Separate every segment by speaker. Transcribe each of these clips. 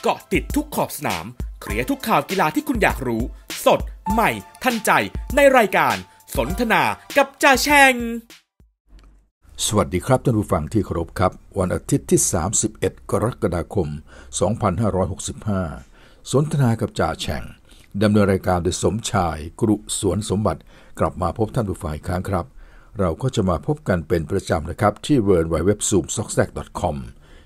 Speaker 1: เกาะติดทุกขอบสนาม เคลียร์ทุกข่าวกีฬาที่คุณอยากรู้ สด ใหม่ ทันใจ ในรายการสนทนากับจ่าแชง สวัสดีครับท่านผู้ฟังที่เคารพครับ วันอาทิตย์ที่ 31 กรกฎาคม 2565 สนทนากับจ่าแชงดำเนินรายการโดยสมชาย กรุสวนสมบัติ กลับมาพบท่านผู้ฟังอีกครั้งครับ เราก็จะมาพบกันเป็นประจำนะครับที่เววร์ไ w w w z o o m s o อกแซกคอม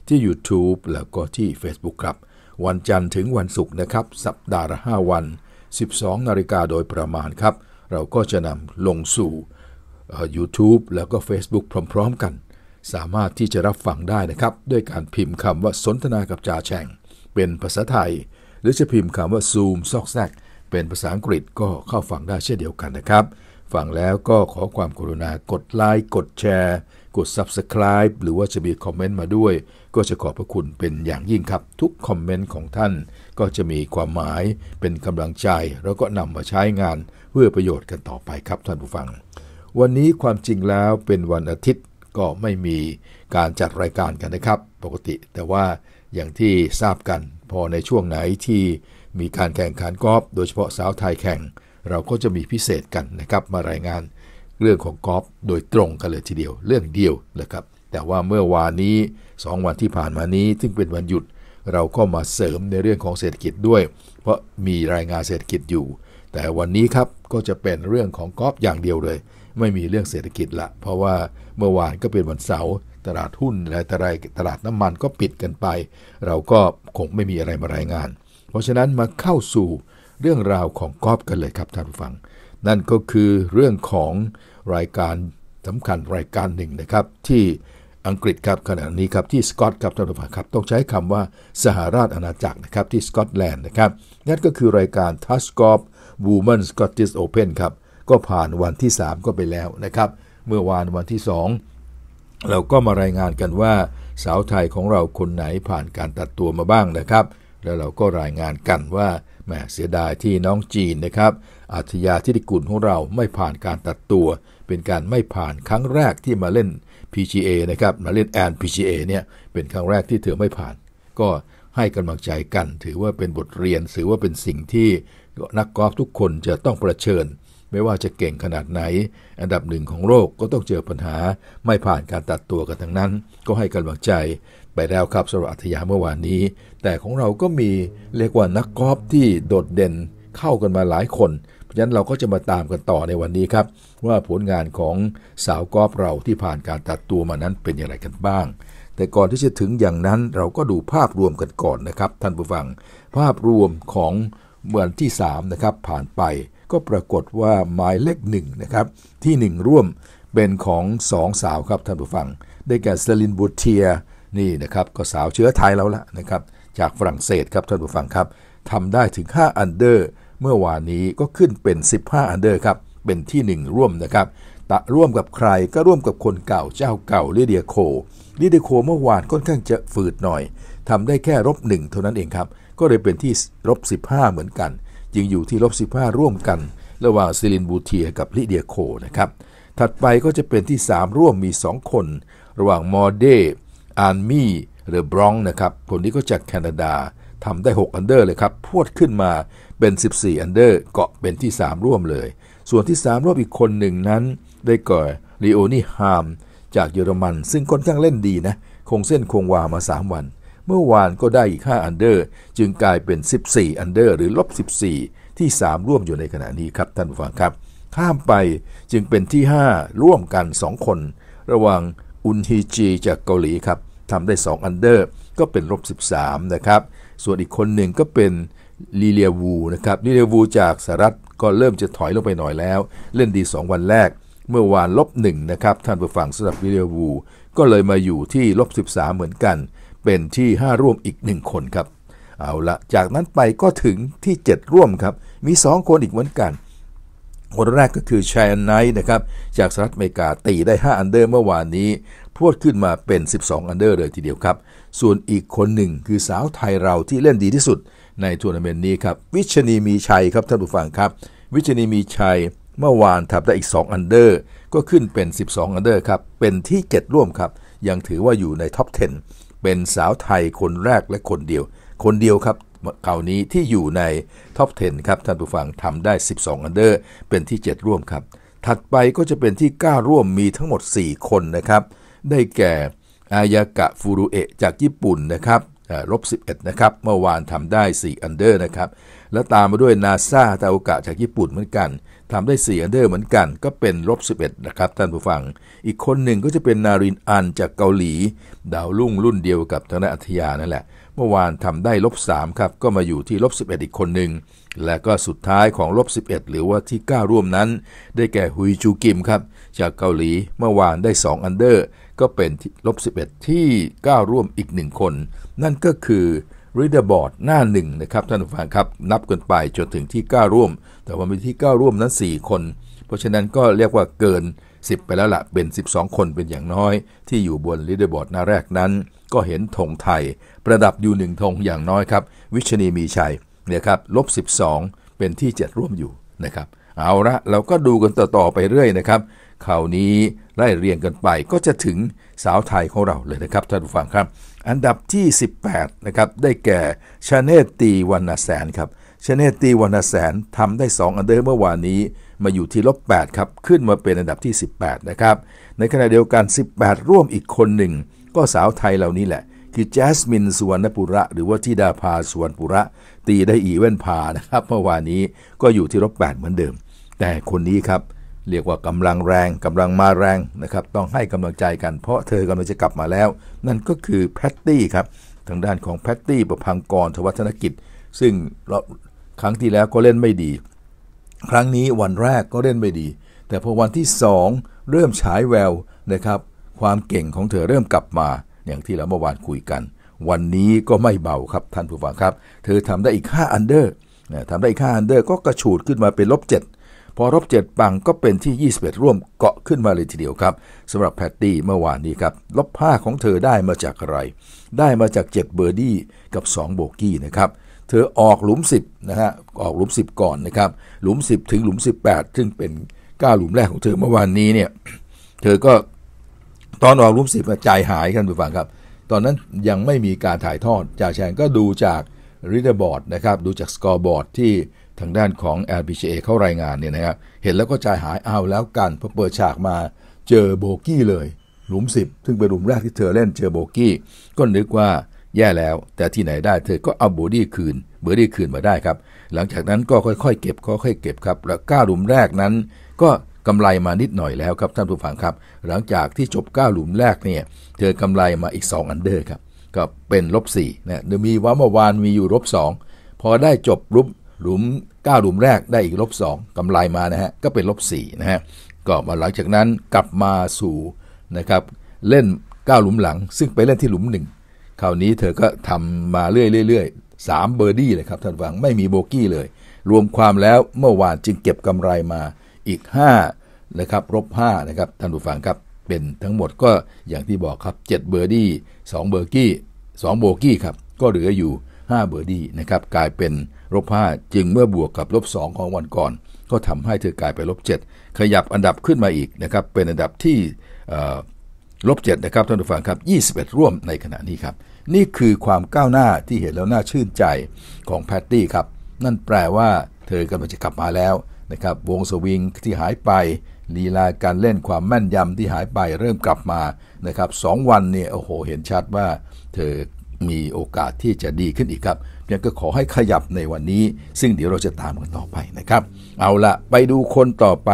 Speaker 1: ที่ YouTube แล้วก็ที่ Facebook ครับวันจันทร์ถึงวันศุกร์นะครับสัปดาห์ละ5วัน 12นาฬิกาโดยประมาณครับ เราก็จะนำลงสู่ YouTube แล้วก็ Facebook พร้อมๆกัน สามารถที่จะรับฟังได้นะครับ ด้วยการพิมพ์คำว่าสนทนากับจ่าแฉ่งเป็นภาษาไทย หรือจะพิมพ์คำว่า Zoom ซอกแซก เป็นภาษาอังกฤษก็เข้าฟังได้เช่นเดียวกันนะครับ ฟังแล้วก็ขอความกรุณากดไลค์กดแชร์กด subscribe หรือว่าจะมีคอมเมนต์มาด้วย ก็จะขอบพระคุณเป็นอย่างยิ่งครับทุกคอมเมนต์ของท่านก็จะมีความหมายเป็นกำลังใจ แล้วก็นำมาใช้งานเพื่อประโยชน์กันต่อไปครับท่านผู้ฟัง วันนี้ความจริงแล้วเป็นวันอาทิตย์ก็ไม่มีการจัดรายการกันนะครับ ปกติแต่ว่าอย่างที่ทราบกันพอในช่วงไหนที่มีการแข่งขันกอล์ฟโดยเฉพาะสาวไทยแข่ง เราก็จะมีพิเศษกันนะครับมารายงานเรื่องของกอล์ฟโดยตรงกันเลยทีเดียวเรื่องเดียวนะครับ แต่ว่าเมื่อวานนี้ 2 วันที่ผ่านมานี้ ซึ่งเป็นวันหยุดเราก็มาเสริมในเรื่องของเศรษฐกิจด้วย เพราะมีรายงานเศรษฐกิจอยู่ แต่วันนี้ครับก็จะเป็นเรื่องของกอล์ฟอย่างเดียวเลย ไม่มีเรื่องเศรษฐกิจละ เพราะว่าเมื่อวานก็เป็นวันเสาร์ ตลาดหุ้นและตลาดตลาดน้ำมันก็ปิดกันไป เราก็คงไม่มีอะไรมารายงาน เพราะฉะนั้นมาเข้าสู่เรื่องราวของกอล์ฟกันเลยครับท่านผู้ฟังนั่นก็คือเรื่องของรายการสำคัญรายการหนึ่งนะครับ ที่อังกฤษครับขณะนี้ครับ ที่สกอตครับท่านผู้ฟังครับ ต้องใช้คำว่าสหราชอาณาจักรนะครับที่สกอตแลนด์นะครับ นั่นก็คือรายการทัสกอฟวูแมนสกอตติสโอเพนครับก็ผ่านวันที่ 3 ก็ไปแล้วนะครับ เมื่อวานวันที่ 2 เราก็มารายงานกันว่าสาวไทยของเราคนไหนผ่านการตัดตัวมาบ้างนะครับ แล้วเราก็รายงานกันว่าแหมเสียดายที่น้องจีนนะครับอาชญาธิติกุลของเราไม่ผ่านการตัดตัวเป็นการไม่ผ่านครั้งแรกที่มาเล่น PGA นะครับมาเล่นแอน PGA เนี่ยเป็นครั้งแรกที่เธอไม่ผ่าน ก็ให้กำลังใจกัน ถือว่าเป็นบทเรียนถือว่าเป็นสิ่งที่นักกอล์ฟทุกคนจะต้องประเชิญ ไม่ว่าจะเก่งขนาดไหน อันดับหนึ่งของโลกก็ต้องเจอปัญหา ไม่ผ่านการตัดตัวกันทั้งนั้น ก็ให้กำลังใจ ไปแล้วครับสำหรับอัธยาเมื่อวานนี้ แต่ของเราก็มีเรียกว่านักกอล์ฟที่โดดเด่นเข้ากันมาหลายคนฉะนั้นเราก็จะมาตามกันต่อในวันนี้ครับ ว่าผลงานของสาวกอล์ฟเราที่ผ่านการตัดตัวมานั้นเป็นอย่างไรกันบ้าง แต่ก่อนที่จะถึงอย่างนั้นเราก็ดูภาพรวมกันก่อนนะครับ ท่านผู้ฟัง ภาพรวมของวันที่3นะครับผ่านไปก็ปรากฏว่า หมายเลขหนึ่งนะครับที่ 1 ร่วมเป็นของสองสาวครับท่านผู้ฟัง ได้แก่เซลินบูเทียนี่นะครับก็สาวเชื้อไทยแล้วละนะครับจากฝรั่งเศสครับท่านผู้ฟังครับทำได้ถึง5อันเดอร์เมื่อวานนี้ก็ขึ้นเป็น 15 อันเดอร์ครับ เป็นที่ 1 ร่วมนะครับ ตะร่วมกับใครก็ร่วมกับคนเก่า เจ้าเก่าลิเดียโคลิเดียโคเมื่อวานค่อนข้างจะฝืดหน่อย ทำได้แค่ลบหนึ่งเท่านั้นเองครับ ก็เลยเป็นที่ลบ15 เหมือนกันจึงอยู่ที่ลบ15 ร่วมกัน ระหว่างซิลินบูเทียกับลิเดียโคนะครับ ถัดไปก็จะเป็นที่ 3 ร่วมมี 2 คนระหว่างมอเด อานมี่หรือบรองนะครับ คนนี้ก็จากแคนาดาทำได้6อันเดอร์เลยครับ พวดขึ้นมาเป็น 14 อันเดอร์เกาะเป็นที่ 3 ร่วมเลย ส่วนที่ 3 ร่วมอีกคนหนึ่งนั้น ได้ก่อลีโอนี่ฮามจากเยอรมันซึ่งค่อนข้างเล่นดีนะ คงเส้นคงวามา 3 วัน เมื่อวานก็ได้อีก5อันเดอร์จึงกลายเป็น 14 อันเดอร์ หรือลบ14 ที่ 3 ร่วมอยู่ในขณะนี้ครับท่านผู้ฟังครับ ข้ามไปจึงเป็นที่ 5 ร่วมกัน 2 คน ระหว่างอุนฮีจีจากเกาหลีครับทำได้ 2 อันเดอร์ ก็เป็นลบ13นะครับส่วนอีกคนหนึ่งก็เป็นลีเลียวูนะครับลีเลียวูจากสหรัฐก็เริ่มจะถอยลงไปหน่อยแล้ว เล่นดี 2 วันแรกเมื่อวานลบหนึ่งนะครับ ท่านผู้ฟังสำหรับลีเลียวูก็เลยมาอยู่ที่ลบ 13 เหมือนกัน เป็นที่ 5 ร่วมอีก 1 คนครับ เอาละจากนั้นไปก็ถึงที่ 7 ร่วมครับ มี 2 คนอีกเหมือนกัน คนแรกก็คือชายนไนท์นะครับ จากสหรัฐอเมริกาตีได้ 5 อันเดอร์เมื่อวานนี้ พวดขึ้นมาเป็น12อันเดอร์เลยทีเดียวครับส่วนอีกคนหนึ่งคือสาวไทยเราที่เล่นดีที่สุดในทัวร์นาเมนต์นี้ครับวิชนีมีชัยครับท่านผู้ฟังครับวิชนีมีชัยเมื่อวานทับได้อีก 2 อันเดอร์ก็ขึ้นเป็น 12 อันเดอร์ครับเป็นที่ 7 ร่วมครับยังถือว่าอยู่ในท็อป 10 เป็นสาวไทยคนแรกและคนเดียวคนเดียวครับเก่านี้ที่อยู่ในท็อป 10 ครับท่านผู้ฟังทำได้ 12 อันเดอร์เป็นที่ 7 ร่วมครับ ถัดไปก็จะเป็นที่ 9 ร่วมมีทั้งหมด 4 คนนะครับได้แก่อายากะฟูรุเอะจากญี่ปุ่นนะครับลบ 11นะครับเมื่อวานทำได้ 4 อันเดอร์นะครับแล้วตามมาด้วยนาซาตาโอกะจากญี่ปุ่นเหมือนกันทำได้ 4 อันเดอร์เหมือนกันก็เป็นลบ 11 นะครับ ท่านผู้ฟัง อีกคนหนึ่งก็จะเป็นนารินอันจากเกาหลี ดาวรุ่งรุ่นเดียวกับธนอัธยานั่นแหละเมื่อวานทำได้ลบ3ครับก็มาอยู่ที่ลบ 11 อีกคนหนึ่งและก็สุดท้ายของลบ 11 หรือว่าที่9ร่วมนั้น ได้แก่ฮุยจูกิมครับจากเกาหลีเมื่อวานได้ 2 อันเดอร์ก็เป็นลบ11ที่ก้าวร่วมอีกหนึ่งคน นั่นก็คือรีดบอร์ดหน้าหนึ่งนะครับ ท่านผู้ฟังครับนับกันไปจนถึงที่ก้าวร่วม แต่ว่ามีที่ก้าวร่วมนั้น 4 คน เพราะฉะนั้นก็เรียกว่าเกิน 10 ไปแล้วละเป็น 12 คนเป็นอย่างน้อย ที่อยู่บน r ี a เดอร์บอร์ดหน้าแรกนั้น ก็เห็นธงไทย ประดับอยู่หนึ่งธงอย่างน้อยครับ วิชนีมีชัยเนี่ยครับลบ12เป็นที่ 7 ร่วมอยู่นะครับเอาละเราก็ดูกันต่อๆไปเรื่อยนะครับข่าวนี้ไล่เรียงกันไปก็จะถึงสาวไทยของเราเลยนะครับท่านผู้ฟังครับ อันดับที่ 18นะครับได้แก่ชาเนตตีวรรณแสนครับชาเนตตีวรรณแสนทำได้ 2 อันเดอร์เมื่อวานนี้ มาอยู่ที่ลบ8ครับขึ้นมาเป็นอันดับที่ 18นะครับในขณะเดียวกัน 18 ร่วมอีกคนหนึ่งก็สาวไทยเหล่านี้แหละ คือแจสมินสุวรรณปุระหรือว่าทิดาภาสุวรรณปุระตีได้อีเว่นพานะครับเมื่อวานนี้ก็อยู่ที่ลบ 8 เหมือนเดิมแต่คนนี้ครับ เรียกว่ากำลังแรง กำลังมาแรงนะครับต้องให้กำลังใจกันเพราะเธอกำลังจะกลับมาแล้ว นั่นก็คือแพตตี้ครับ ทางด้านของแพตตี้ประพังกรทวัฒนกิจ ซึ่งครั้งที่แล้วก็เล่นไม่ดี ครั้งนี้วันแรกก็เล่นไม่ดี แต่พอวันที่ 2 เริ่มฉายแววนะครับความเก่งของเธอเริ่มกลับมา อย่างที่เราเมื่อวานคุยกัน วันนี้ก็ไม่เบาครับท่านผู้ฟังครับ เธอทำได้อีก5อันเดอร์ทำได้อีก5อันเดอร์ก็กระฉูดขึ้นมาเป็นลบ7พอรบเจ็ดปังก็เป็นที่ 21 ร่วมเกาะขึ้นมาเลยทีเดียวครับสำหรับแพตตี้เมื่อวานนี้ครับลบ5 ของเธอได้มาจากอะไร ได้มาจาก7เบอร์ดี้กับ2โบกี้นะครับเธอออกหลุม 10นะฮะออกหลุม 10 ก่อนนะครับหลุม 10 ถึงหลุม 18ซึ่งเป็น9หลุมแรกของเธอเมื่อวานนี้เนี่ยเธอก็ตอนออกหลุม 10ใจหายกันไปฟังครับ ตอนนั้นยังไม่มีการถ่ายทอดจ่าแชงก็ดูจากริดอร์บอร์ดนะครับดูจากสกอร์บอร์ดที่ทางด้านของ LPGA เขารายงานเนี่ยนะครับเห็นแล้วก็ใจหายเอาแล้วกันพอเปิดฉากมาเจอโบกี้เลย หลุม10ซึ่งเป็นหลุมแรกที่เธอเล่นเจอโบกี้ก็นึกว่าแย่แล้ว แต่ที่ไหนได้เธอก็เอาโบดี้คืนเบอร์ดี้คืนมาได้ครับ หลังจากนั้นก็ค่อยๆ เก็บค่อยๆเก็บครับและาหลุมแรกนั้นก็กำไรมานิดหน่อยแล้วครับท่านผู้ฟังครับหลังจากที่จบ9หลุมแรกเนี่ยเธอกำไรมาอีก 2 อันเดอร์ครับก็เป็นลบสี่นะเดี๋ยวมีว่าเมื่อวานมีอยู่ลบงพอได้จบรุปหลุม9 หลุมแรกได้อีกลบ2กำไรมานะฮะก็เป็นลบ4นะฮะก็มาหลังจากนั้นกลับมาสู่นะครับเล่น 9 หลุมหลัง ซึ่งไปเล่นที่หลุม 1 คราวนี้เธอก็ทำมาเรื่อยๆๆ3 เบอร์ดี้เลยครับท่านฟังไม่มีโบกี้เลย รวมความแล้วเมื่อวานจึงเก็บกำไรมาอีก5นะครับลบ5นะครับท่านผู้ฟังครับ เป็นทั้งหมดก็อย่างที่บอกครับ7เบอร์ดี้2เบอร์กี้2โบกี้ครับก็เหลืออยู่5เบอร์ดี้นะครับกลายเป็นลบ5 จึงเมื่อบวกกับลบ 2 ของวันก่อน ก็ทำให้เธอกลายเป็นลบ 7 ขยับอันดับขึ้นมาอีกนะครับเป็นอันดับที่ลบ7นะครับท่านผู้ฟังครับ21 ร่วมในขณะนี้ครับนี่คือความก้าวหน้าที่เห็นแล้วน่าชื่นใจของแพตตี้ครับนั่นแปลว่าเธอกำลังจะกลับมาแล้วนะครับวงสวิงที่หายไปลีลาการเล่นความแม่นยำที่หายไปเริ่มกลับมานะครับสวันเนี่ยโอ้โหเห็นชัดว่าเธอมีโอกาสที่จะดีขึ้นอีกครับเพียงก็ขอให้ขยับในวันนี้ ซึ่งเดี๋ยวเราจะตามกันต่อไปนะครับ เอาละไปดูคนต่อไป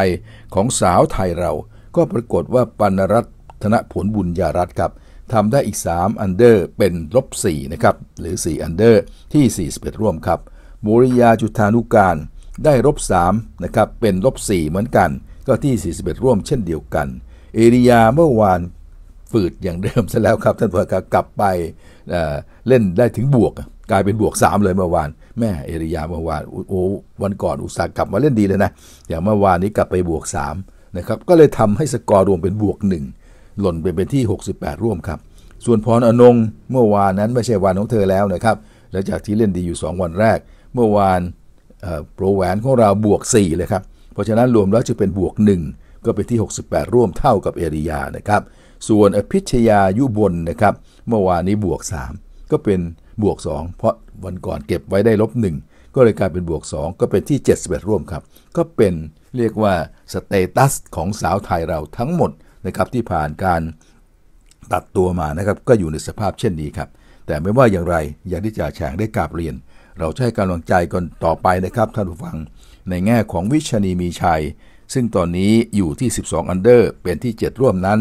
Speaker 1: ของสาวไทยเรา ก็ปรากฏว่าปนรัตธนผลบุญญารัตครับทำได้อีก 3 อันเดอร์เป็นลบ4นะครับ หรือ 4 อันเดอร์ที่41ร่วมครับบุริยาจุธานุการได้ลบ3นะครับ เป็นลบ4เหมือนกันก็ที่41ร่วมเช่นเดียวกัน เอริยาเมื่อวานฝืดอย่างเดิมซะแล้วครับท่านผู้ชมกลับไปเล่นได้ถึงบวกกลายเป็นบวก 3 เลยเมื่อวานแม่เอริยาเมื่อวานโอ้วันก่อนอุตสาหกลับมาเล่นดีเลยนะอย่างเมื่อวานนี้กลับไปบวก3นะครับก็เลยทำให้สกอร์รวมเป็นบวก 1 หล่นไปเป็นที่ 68 ร่วมครับ ส่วนพรอนงเมื่อวานนั้นไม่ใช่วันของเธอแล้วนะครับ หลังจากที่เล่นดีอยู่ 2 วันแรก เมื่อวานโปรแหวนของเราบวก4เลยครับเพราะฉะนั้นรวมแล้วจะเป็นบวก 1 ก็เป็นที่ 68 ร่วมเท่ากับเอริยานะครับส่วนอภิชยายุบลนะครับ เมื่อวานนี้บวก 3 ก็เป็นบวก 2 เพราะวันก่อนเก็บไว้ได้ลบ 1 ก็เลยกลายเป็นบวก 2 ก็เป็นที่ 71 ร่วมครับ ก็เป็นเรียกว่าสเตตัส ของสาวไทยเราทั้งหมดนะครับที่ผ่านการตัดตัวมานะครับ ก็อยู่ในสภาพเช่นนี้ครับ แต่ไม่ว่าอย่างไรอย่างที่จ่าแฉงได้กราบเรียน เราจะให้กำลังใจกันต่อไปนะครับท่านผู้ฟังในแง่ของวิชนีมีชัย ซึ่งตอนนี้อยู่ที่12อันเดอร์เป็นที่ 7 ร่วมนั้น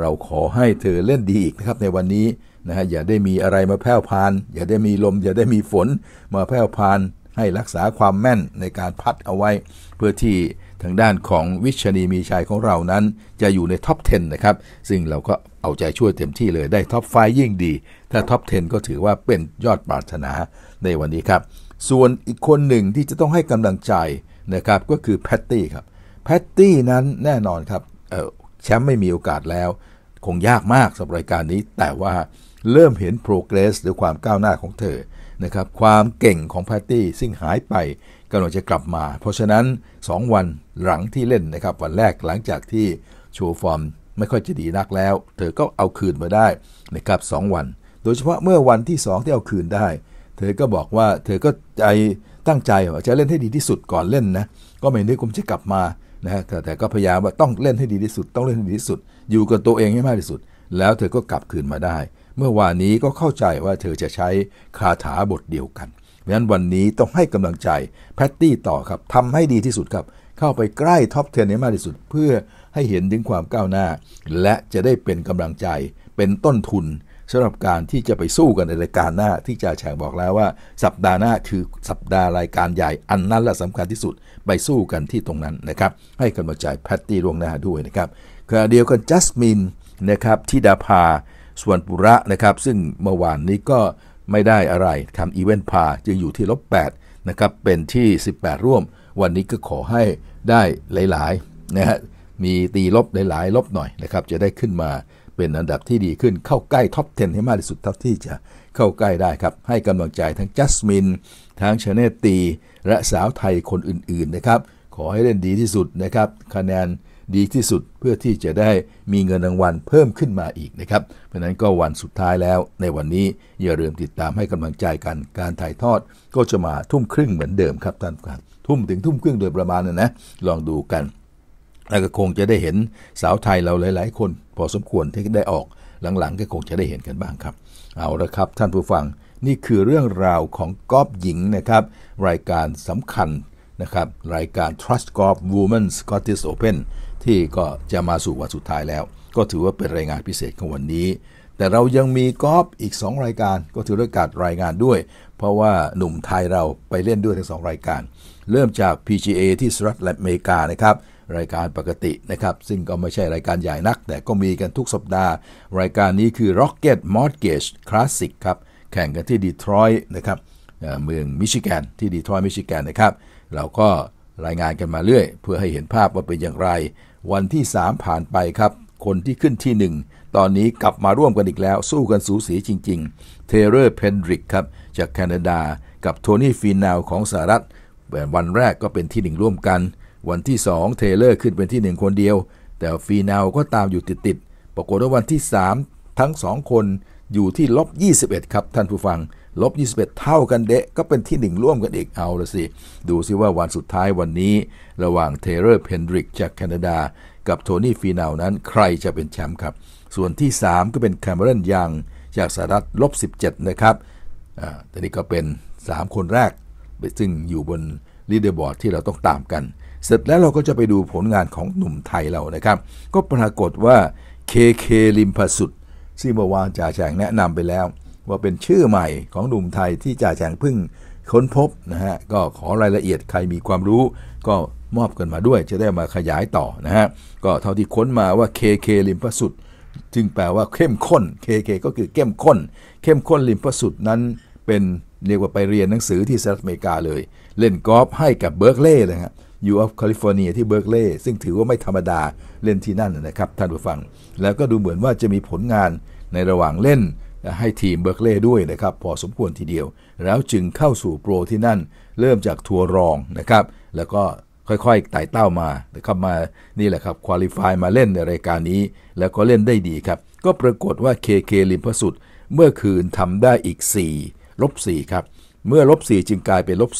Speaker 1: เราขอให้เธอเล่นดีอีกนะครับในวันนี้นะฮะอย่าได้มีอะไรมาแผ่วพาน อย่าได้มีลม อย่าได้มีฝนมาแผ่วพาน ให้รักษาความแม่นในการพัดเอาไว้ เพื่อที่ทางด้านของวิชณีมีชายของเรานั้นจะอยู่ในท็อป 10 นะครับ ซึ่งเราก็เอาใจช่วย เต็มที่เลยได้ท็อปไฟยิ่งดี ถ้าท็อป 10 ก็ถือว่าเป็นยอดปรารถนา ในวันนี้ครับ ส่วนอีกคนหนึ่งที่จะต้องให้กำลังใจนะครับก็คือแพตตี้ครับแพตตี้นั้นแน่นอนครับแชมป์ไม่มีโอกาสแล้ว คงยากมากสำหรับรายการนี้ แต่ว่าเริ่มเห็นโปรเกรสหรือความก้าวหน้าของเธอนะครับความเก่งของแพตตี้ ซึ่งหายไปกำลังจะกลับมา เพราะฉะนั้น 2 วันหลังที่เล่นนะครับวันแรกหลังจากที่โชว์ฟอร์ม ไม่ค่อยจะดีนักแล้ว เธอก็เอาคืนมาได้นะครับสวัน โดยเฉพาะเมื่อวันที่ 2 ที่เอาคืนได้ เธอก็บอกว่า เธอก็ใจตั้งใจว่าจะเล่นให้ดีที่สุดก่อนเล่นนะก็ไม่นึกว่าจะกลับมานะฮะแต่ก็พยายามว่าต้องเล่นให้ดีที่สุด ต้องเล่นให้ดีที่สุด อยู่กับตัวเองให้มากที่สุด แล้วเธอก็กลับคืนมาได้ เมื่อวานนี้ก็เข้าใจว่าเธอจะใช้คาถาบทเดียวกัน เพราะฉะนั้นวันนี้ต้องให้กำลังใจแพตตี้ต่อครับทำให้ดีที่สุดครับ เข้าไปใกล้ท็อปเทนให้มากที่สุด เพื่อให้เห็นถึงความก้าวหน้า และจะได้เป็นกำลังใจเป็นต้นทุนสำหรับการที่จะไปสู้กันในรายการหน้า ที่จะแฉงบอกแล้วว่า สัปดาห์หน้าคือสัปดาห์รายการใหญ่อันนั้นแหละสำคัญที่สุด ไปสู้กันที่ตรงนั้นนะครับ ให้กำลังใจแพตตี้ล่วงหน้าด้วยนะครับคือเดียวกันจัสมินนะครับที่ดาภาสวนปุระนะครับ ซึ่งเมื่อวานนี้ก็ไม่ได้อะไรทำอีเวนต์พาจึงอยู่ที่ลบ8นะครับเป็นที่ 18 ร่วม วันนี้ก็ขอให้ได้หลายๆนะฮะมีตีลบหลายๆลบหน่อยนะครับจะได้ขึ้นมาเป็นอันดับที่ดีขึ้นเข้าใกล้ท็อป 10 ให้มากที่สุดเท่าที่จะเข้าใกล้ได้ครับให้กำลังใจทั้งจัสมินทั้งชาเนตตีและสาวไทยคนอื่นๆนะครับขอให้เล่นดีที่สุดนะครับคะแนนดีที่สุดเพื่อที่จะได้มีเงินรางวัลเพิ่มขึ้นมาอีกนะครับ เพราะนั้นก็วันสุดท้ายแล้วในวันนี้อย่าลืมติดตามให้กำลังใจกัน การถ่ายทอดก็จะมาทุ่มครึ่งเหมือนเดิมครับท่านทุ่มถึงทุ่มครึ่งโดยประมาณนะนะลองดูกันแล้วก็คงจะได้เห็นสาวไทยเราหลาย ๆ คน พอสมควรที่ได้ออก หลังๆ ก็คงจะได้เห็นกันบ้างครับ เอาละครับท่านผู้ฟังนี่คือเรื่องราวของกอล์ฟหญิงนะครับ รายการสำคัญนะครับ รายการ Trust Golf Women Scottish Open ที่ก็จะมาสู่วันสุดท้ายแล้ว ก็ถือว่าเป็นรายงานพิเศษของวันนี้ แต่เรายังมีกอล์ฟอีก 2 รายการก็ถือโอกาสรายงานด้วย เพราะว่าหนุ่มไทยเราไปเล่นด้วยทั้งสองรายการ เริ่มจาก PGA ที่สหรัฐอเมริกานะครับรายการปกตินะครับ ซึ่งก็ไม่ใช่รายการใหญ่นัก แต่ก็มีกันทุกสัปดาห์ รายการนี้คือ Rocket Mortgage Classic ครับ แข่งกันที่ดีทรอยต์นะครับเมืองมิชิแกนที่ดีทรอยต์มิชิแกนนะครับ เราก็รายงานกันมาเรื่อย เพื่อให้เห็นภาพว่าเป็นอย่างไร วันที่ 3 ผ่านไปครับ คนที่ขึ้นที่ 1 ตอนนี้กลับมาร่วมกันอีกแล้ว สู้กันสูสีจริงๆเทเลอร์เพนดริกครับจากแคนาดากับโทนี่ฟีนาวของสหรัฐวันแรกก็เป็นที่1ร่วมกันวันที่ 2 เทเลอร์ขึ้นเป็นที่ 1 คนเดียว แต่ฟีนาวก็ตามอยู่ติดๆ ปรากฏว่าวันที่ 3 ทั้ง 2 คนอยู่ที่ลบ 21ครับท่านผู้ฟัง ลบ 21 เท่ากันเดะก็เป็นที่ 1 ร่วมกันอีก เอาละสิ ดูซิว่าวันสุดท้ายวันนี้ระหว่างเทเลอร์เพนดริกจากแคนาดากับโทนี่ฟีนาวนั้นใครจะเป็นแชมป์ครับ ส่วนที่ 3 ก็เป็นแคมเบรนยังจากสหรัฐลบ17นะครับ อ่าตอนนี้ก็เป็น 3 คนแรก ซึ่งอยู่บนลีดเดอร์บอร์ดที่เราต้องตามกันเสร็จแล้วเราก็จะไปดูผลงานของหนุ่มไทยเรานะครับ ก็ปรากฏว่า KK ลิมพสุดซึ่งเมื่อวานจ่าแฉงแนะนำไปแล้ว ว่าเป็นชื่อใหม่ของหนุ่มไทยที่จ่าแฉงพึ่งค้นพบนะฮะ ก็ขอรายละเอียดใครมีความรู้ ก็มอบกันมาด้วย จะได้มาขยายต่อนะฮะ ก็เท่าที่ค้นมาว่า KK ลิมพสุดจึงแปลว่าเข้มข้น KK ก็คือเข้มข้น เข้มข้นลิมพสุดนั้น เป็นเรียกว่าไปเรียนหนังสือที่สหรัฐอเมริกาเลย เล่นกอล์ฟให้กับเบิร์กเล่เลยฮะ U of California ที่เบิร์กลีย์ซึ่งถือว่าไม่ธรรมดาเล่นที่นั่นนะครับ ท่านผู้ฟัง แล้วก็ดูเหมือนว่าจะมีผลงานในระหว่างเล่นให้ทีมเบิร์กลีย์ด้วยนะครับ พอสมควรทีเดียว แล้วจึงเข้าสู่โปรที่นั่นเริ่มจากทัวร์รองนะครับ แล้วก็ค่อยๆไต่เต้ามาเข้ามานี่แหละครับควอลิฟายมาเล่นในรายการนี้ แล้วก็เล่นได้ดีครับ ก็ปรากฏว่าเคเคลิมพสุดเมื่อคืนทำได้อีก4ลบ4ครับเมื่อลบ4จึงกลายเป็นลบ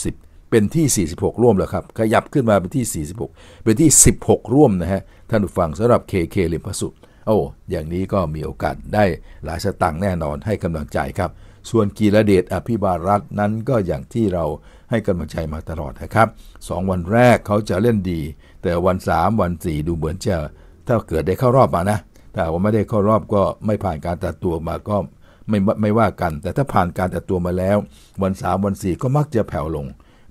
Speaker 1: เป็นที่ 46 ร่วมแล้วครับ ขยับขึ้นมาเป็นที่ 46 เป็นที่ 16 ร่วมนะฮะท่านผู้ฟังสำหรับ KK ลิมพสุโอ้อย่างนี้ก็มีโอกาสได้หลายสตังค์แน่นอนให้กำลังใจครับ ส่วนกีรเดชอภิบาลรัตน์นั้นก็อย่างที่เราให้กำลังใจมาตลอดนะครับ 2 วันแรกเขาจะเล่นดี แต่วัน 3 วัน 4 ดูเหมือนจะถ้าเกิดได้เข้ารอบมานะแต่ว่าไม่ได้เข้ารอบก็ไม่ผ่านการตัดตัวมาก็ไม่ไม่ว่ากัน แต่ถ้าผ่านการตัดตัวมาแล้ว วัน3วัน4ก็มักจะแผ่วลง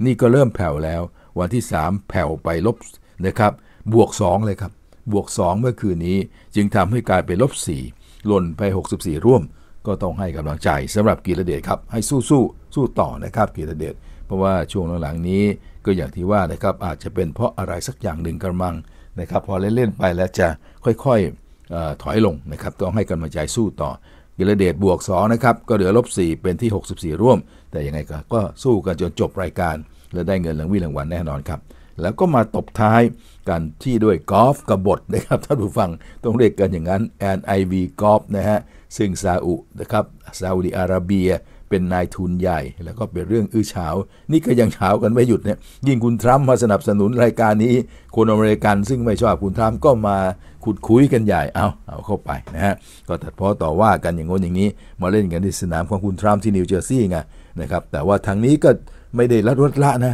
Speaker 1: นี่ก็เริ่มแผ่วแล้ว วันที่ 3 แผ่วไปลบนะครับบวก2เลยครับบวก 2 เมื่อคืนนี้จึงทำให้กลายเป็นลบ4หล่นไป 64 ร่วม ก็ต้องให้กำลังใจสำหรับกีรเดชครับให้สู้สู้สู้ต่อนะครับกีรเดชเพราะว่าช่วงหลังๆนี้ก็อย่างที่ว่านะครับอาจจะเป็นเพราะอะไรสักอย่างหนึ่งกระมังนะครับพอเล่นๆไปแล้วจะค่อยๆถอยลงนะครับต้องให้กำลังใจสู้ต่อกีรเดชบวก2นะครับก็เหลือลบ 4 เป็นที่ 64 ร่วมแต่ยังไงก็ก็สู้กันจนจบรายการ และได้เงินรางวัลรางวัลแน่นอนครับ แล้วก็มาตบท้ายกันที่ด้วยกอล์ฟกระบฏนะครับท่านผู้ฟัง ต้องเรียกกันอย่างนั้น NIV Golf นะฮะ ซึ่งซาอุ นะครับ ซาอุดิอาระเบียเป็นนายทุนใหญ่ แล้วก็เป็นเรื่องอื้อฉาว นี่ก็ยังเฉากันไม่หยุดเนี่ย ยิ่งคุณทรัมป์มาสนับสนุนรายการนี้ คนอเมริกันซึ่งไม่ชอบคุณทรัมป์ก็มาขุดคุยกันใหญ่ เอาเอาเข้าไปนะฮะ ก็ตัดพ้อต่อว่ากันอย่างง้นอย่างนี้ มาเล่นกันที่สนามของคุณทรัมป์ที่นิวเจอร์ซีย์ไงนะครับ แต่ว่าทางนี้ก็ไม่ได้ละลดละนะ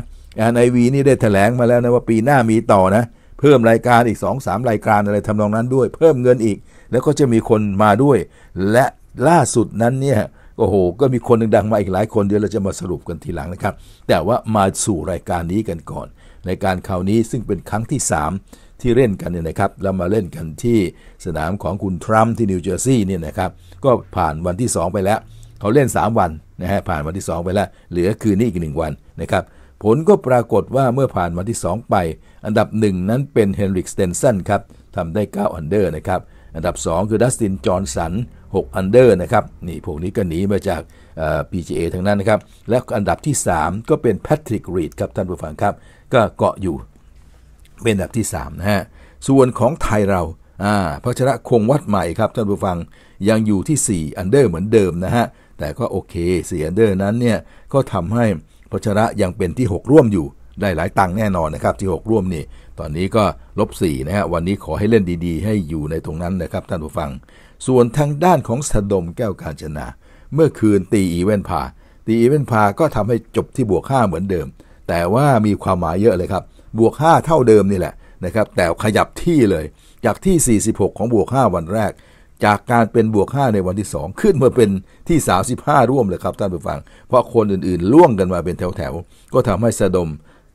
Speaker 1: ไอวีนี่ได้แถลงมาแล้วนะว่าปีหน้ามีต่อนะ เพิ่มรายการอีก2ารายการอะไรทำนองนั้นด้วย เพิ่มเงินอีก แล้วก็จะมีคนมาด้วย และล่าสุดนั้นเนี่ย โอ้โห ก็มีคนดังๆมาอีกหลาย คนเดี๋ยวเราจะมาสรุปกันทีหลังนะครับ แต่ว่ามาสู่รายการนี้กันก่อน ในการคราวนี้ซึ่งเป็นครั้งที่ 3ที่เล่นกันเนี่ยนะครับแล้วมาเล่นกันที่สนามของคุณทรัมป์ที่นิวเจอร์ซีย์เนี่ยนะครับ ก็ผ่านวันที่ 2 ไปแล้ว เขาเล่น 3 วันนะฮะ ผ่านวันที่ 2 ไปแล้ว เหลือคืนนี้อีก 1 วันนะครับ ผลก็ปรากฏว่าเมื่อผ่านวันที่ 2 ไป อันดับ 1 นั้นเป็นเฮนริกสเตนสันครับทำได้9อันเดอร์นะครับ อันดับ 2 คือดัสตินจอห์นสัน6อันเดอร์นะครับ นี่พวกนี้ก็หนีมาจาก PGA ทั้งนั้นนะครับ และอันดับที่ 3 ก็เป็นแพทริกรีดครับท่านผู้ฟังครับ ก็เกาะอยู่เป็นอันดับที่3นะฮะ ส่วนของไทยเราอ่าพระชนะคงวัดใหม่ครับท่านผู้ฟัง ยังอยู่ที่ 4 อันเดอร์เหมือนเดิมนะฮะ แต่ก็โอเค4อันเดอร์นั้นเนี่ย ก็ทำให้พระชนะยังเป็นที่ 6 ร่วมอยู่ได้หลายตังค์แน่นอนนะครับที่ 6 ร่วมนี่ ตอนนี้ก็ลบ4นะฮะวันนี้ขอให้เล่นดี ๆ ให้อยู่ในตรงนั้นนะครับท่านผู้ฟัง ส่วนทางด้านของสะดมแก้วกาญจนา เมื่อคืนตีอีเวนพาตีอีเวนพาก็ทำให้จบที่บวก5เหมือนเดิม แต่ว่ามีความหมายเยอะเลยครับบวก 5 เท่าเดิมนี่แหละนะครับ แต่ขยับที่เลยจากที่ 46 ของบวก 5 วันแรก จากการเป็นบวก 5 ในวันที่ 2 ขึ้นมาเป็นที่ 35 ร่วมเลยครับท่านผู้ฟัง เพราะคนอื่นๆ ล่วงกันมาเป็นแถวๆ ก็ทำให้สะดม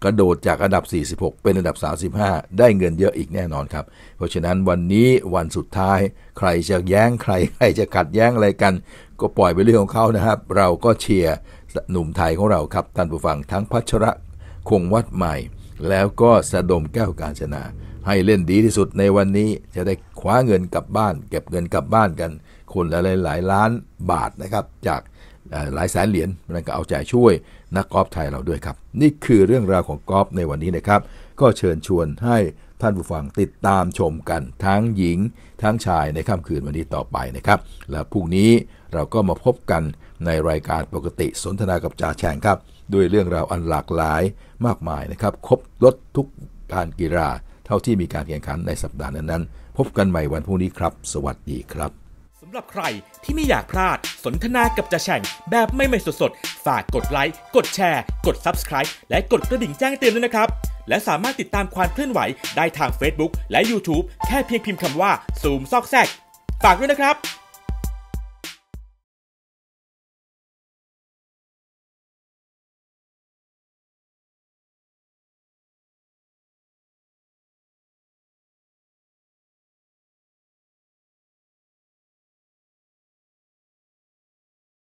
Speaker 1: กระโดดจากอันดับ 46 เป็นอันดับ 35 ได้เงินเยอะอีกแน่นอนครับ เพราะฉะนั้นวันนี้วันสุดท้ายใครจะแย้งใครใครจะขัดแย้งอะไรกัน ก็ปล่อยไปเรื่องของเขานะครับ เราก็เชียร์หนุ่มไทยของเราครับท่านผู้ฟังทั้งพัชระคงวัดใหม่แล้วก็สะดมแก้วการชนะ ให้เล่นดีที่สุดในวันนี้จะได้คว้าเงินกลับบ้าน เก็บเงินกลับบ้านกัน คนละหลายล้านบาทนะครับจากหลายแสนเหรียญมันก็เอาใจช่วยนักกอล์ฟไทยเราด้วยครับ นี่คือเรื่องราวของกอล์ฟในวันนี้นะครับ ก็เชิญชวนให้ท่านผู้ฟังติดตามชมกัน ทั้งหญิง ทั้งชายในค่ำคืนวันนี้ต่อไปนะครับ และพรุ่งนี้เราก็มาพบกันในรายการปกติสนทนากับจ่าแชงครับด้วยเรื่องราวอันหลากหลายมากมายนะครับ ครบรถทุกการกีฬาเท่าที่มีการแข่งขันในสัปดาห์นั้นๆพบกันใหม่วันพรุ่งนี้ครับ สวัสดีครับสำหรับใครที่ไม่อยากพลาด สนทนากับจะแฉ่งแบบไม่ไม่สดๆฝากกดไลค์กดแชร์ กด Subscribe และกดกระดิ่งแจ้งเตือนด้วยนะครับ และสามารถติดตามความเคลื่อนไหวได้ทาง Facebook และ YouTube แค่เพียงพิมพ์คำว่าซูมซอกแซกฝากด้วยนะครับ